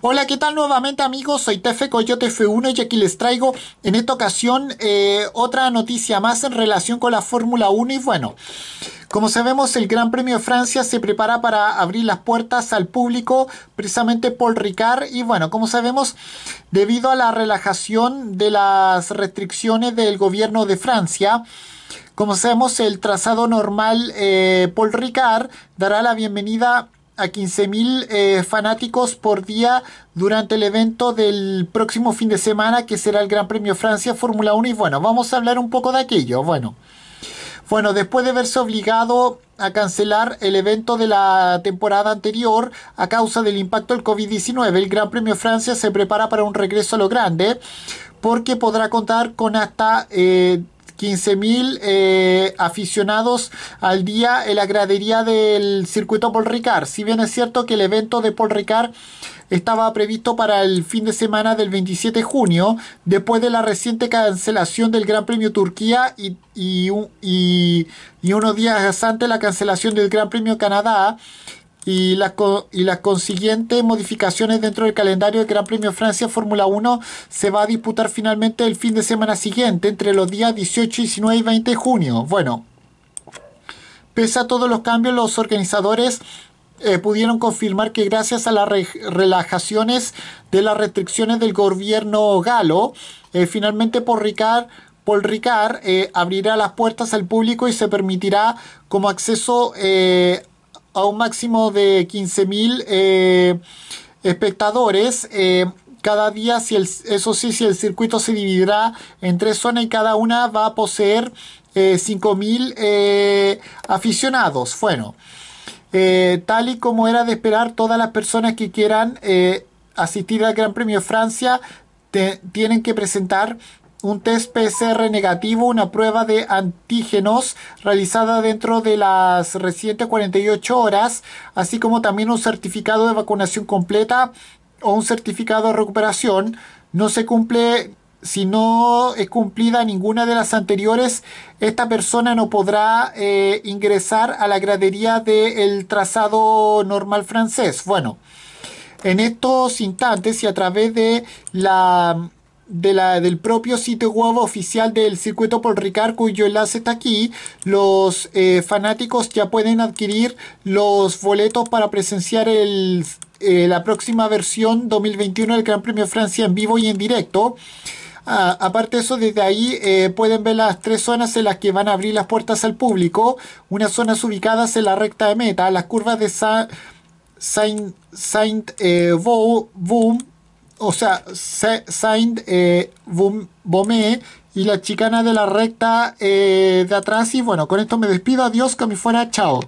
Hola, ¿qué tal nuevamente amigos? Soy Tefe Coyote F1 y aquí les traigo en esta ocasión eh, otra noticia más en relación con la Fórmula 1 y bueno, como sabemos el Gran Premio de Francia se prepara para abrir las puertas al público precisamente Paul Ricard y bueno, como sabemos debido a la relajación de las restricciones del gobierno de Francia, como sabemos, el trazado normal eh, Paul Ricard dará la bienvenida a 15.000 eh, fanáticos por día durante el evento del próximo fin de semana que será el Gran Premio Francia Fórmula 1 y bueno, vamos a hablar un poco de aquello. Bueno, bueno, después de verse obligado a cancelar el evento de la temporada anterior a causa del impacto del COVID-19, el Gran Premio Francia se prepara para un regreso a lo grande porque podrá contar con hasta... Eh, 15.000 eh, aficionados al día en la gradería del circuito Paul Ricard. Si bien es cierto que el evento de Paul Ricard estaba previsto para el fin de semana del 27 de junio, después de la reciente cancelación del Gran Premio Turquía y, y, y unos días antes la cancelación del Gran Premio Canadá, y las, y las consiguientes modificaciones dentro del calendario del Gran Premio Francia Fórmula 1 se va a disputar finalmente el fin de semana siguiente, entre los días 18, 19 y 20 de junio. Bueno, pese a todos los cambios, los organizadores eh, pudieron confirmar que gracias a las relajaciones de las restricciones del gobierno galo, eh, finalmente por Ricard, Paul Ricard eh, abrirá las puertas al público y se permitirá como acceso a un máximo de 15.000 eh, espectadores. Eh, cada día, si eso sí, si el circuito se dividirá en tres zonas y cada una va a poseer 5.000 eh, aficionados. Bueno, tal y como era de esperar, todas las personas que quieran asistir al Gran Premio de Francia tienen que presentar un test PCR negativo, una prueba de antígenos realizada dentro de las recientes 48 horas, así como también un certificado de vacunación completa o un certificado de recuperación, no se cumple si no es cumplida ninguna de las anteriores, esta persona no podrá eh, ingresar a la gradería del trazado normal francés. Bueno, en estos instantes y a través de la de la, del propio sitio web oficial del circuito Paul Ricard, cuyo enlace está aquí, los eh, fanáticos ya pueden adquirir los boletos para presenciar el, eh, la próxima versión 2021 del Gran Premio Francia en vivo y en directo. Ah, aparte de eso, desde ahí eh, pueden ver las tres zonas en las que van a abrir las puertas al público. Unas zonas ubicadas en la recta de meta, las curvas de Saint, Saint Boom o sea, Saint eh, y la chicana de la recta eh, de atrás. Y bueno, con esto me despido. Adiós, que me fuera. Chao.